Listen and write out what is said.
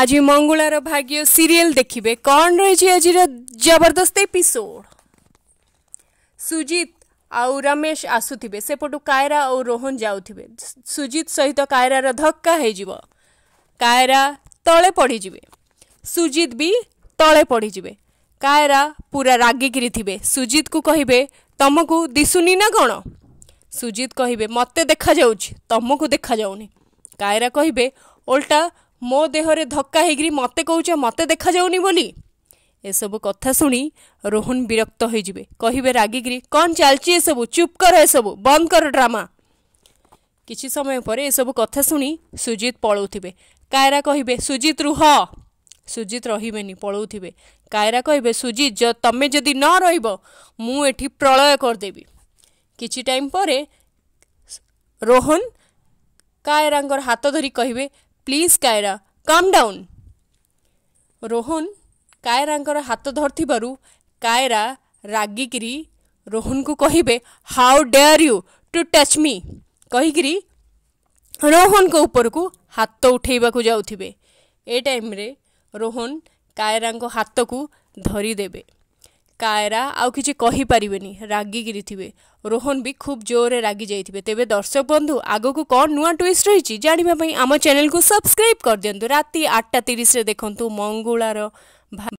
আজ মঙ্গলার ভাগ্য সিরিয়াল দেখবে কণ রয়েছে আজর জবরদস্ত এপিসোড সুজিত আউ রমেশ আসুথিবে সেপটু কায়রা ও রোহন যাউথিবে সুজিত সহিত কায়রার ধক্কা হয়েযিব কায়রা তলে পড়িযিবে সুজিত বি তলে পড়িযিবে কায়রা পুরা রাগিকিরি থিবে সুজিতକୁ କହିବେ ତମକୁ ଦିଶୁନି ନା କ'ଣ ସୁଜିତ କହିବେ ମୋତେ ଦେଖାଯାଉଛି ତମକୁ ଦେଖାଯାଉନି କାୟରା କହିବେ ଓଲଟା ମୋ ଦେହରେ ଧକ୍କା ହେଇକିରି ମୋତେ କହୁଛ ମୋତେ ଦେଖାଯାଉନି ବୋଲି ଏସବୁ କଥା ଶୁଣି ରୋହନ ବିରକ୍ତ ହୋଇଯିବେ କହିବେ ରାଗିକିରି କ'ଣ ଚାଲିଛି ଏସବୁ ଚୁପ୍ କର ଏସବୁ ବନ୍ଦ କର ଡ୍ରାମା କିଛି ସମୟ ପରେ ଏସବୁ କଥା ଶୁଣି ସୁଜିତ ପଳାଉଥିବେ କାଏରା କହିବେ ସୁଜିତ ରୁହ ସୁଜିତ ରହିବେନି ପଳାଉଥିବେ କାଏରା କହିବେ ସୁଜିତ ତମେ ଯଦି ନ ରହିବ ମୁଁ ଏଠି ପ୍ରଳୟ କରିଦେବି କିଛି ଟାଇମ୍ ପରେ ରୋହନ କାଏରାଙ୍କର ହାତ ଧରି କହିବେ please Kaira calm down Rohan କାଏରାଙ୍କର ହାତ ଧରିଥିବାରୁ କାଏରା ରାଗିକିରି ରୋହନକୁ କହିବେ how dare you to touch me କହିକିରି ରୋହନଙ୍କ ଉପରକୁ ହାତ ଉଠାଇବାକୁ ଯାଉଥିବେ ଏ ଟାଇମ୍ରେ ରୋହନ କାଏରାଙ୍କ ହାତକୁ ଧରିଦେବେ କାଏରା ଆଉ କିଛି କହିପାରିବେନି ରାଗିକିରି ଥିବେ ରୋହନ ବି ଖୁବ୍ ଜୋରରେ ରାଗି ଯାଇଥିବେ ତେବେ ଦର୍ଶକ ବନ୍ଧୁ ଆଗକୁ କ'ଣ ନୂଆ ଟ୍ୱିଷ୍ଟ ରହିଛି ଜାଣିବା ପାଇଁ ଆମ ଚ୍ୟାନେଲକୁ ସବସ୍କ୍ରାଇବ୍ କରିଦିଅନ୍ତୁ ରାତି ଆଠଟା ତିରିଶରେ ଦେଖନ୍ତୁ ମଙ୍ଗୁଳାର